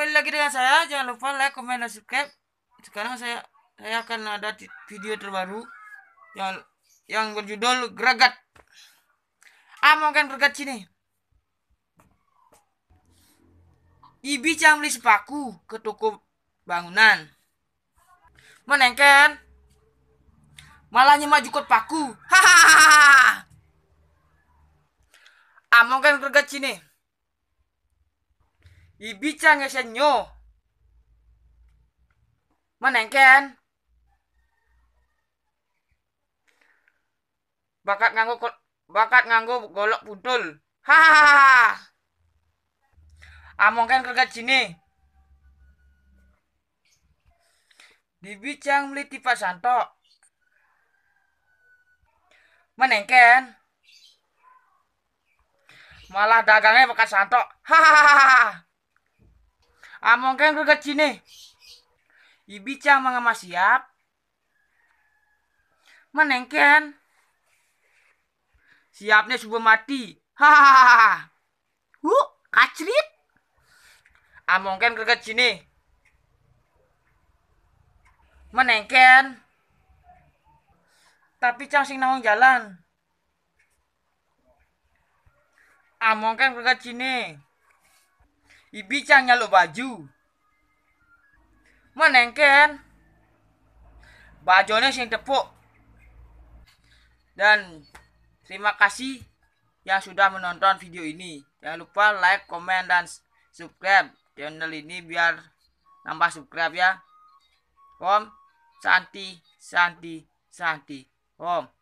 kembali lagi dengan saya. Jangan lupa like, comment, dan subscribe. Sekarang saya saya akan ada video terbaru yang yang berjudul Geragat. Ah, mau kan sini. Ibi yang beli sepaku ke toko bangunan. Menengken. Malahnya maju kot paku. Hahaha. Among ah, kan geragat sini. Ibicang Ibichang nyo. menengken, Bakat nganggo bakat nganggo golok putul. ha Among kan kerja sini. Dibicang meliti pasanto. Menengken. Malah dagangnya bekas santok. Hahaha. Amongken kekecine. Ibica mga siap, Menengken. Siapnya subuh mati. Hahaha. Huh, kacrit. Amongken kekecine. Menengken. Tapi cang sing nawang jalan. Amongken cini ibi cang nyalo baju menengken bajonya sing tepuk dan terima kasih yang sudah menonton video ini jangan lupa like comment dan subscribe channel ini biar nambah subscribe ya om santi santi santi om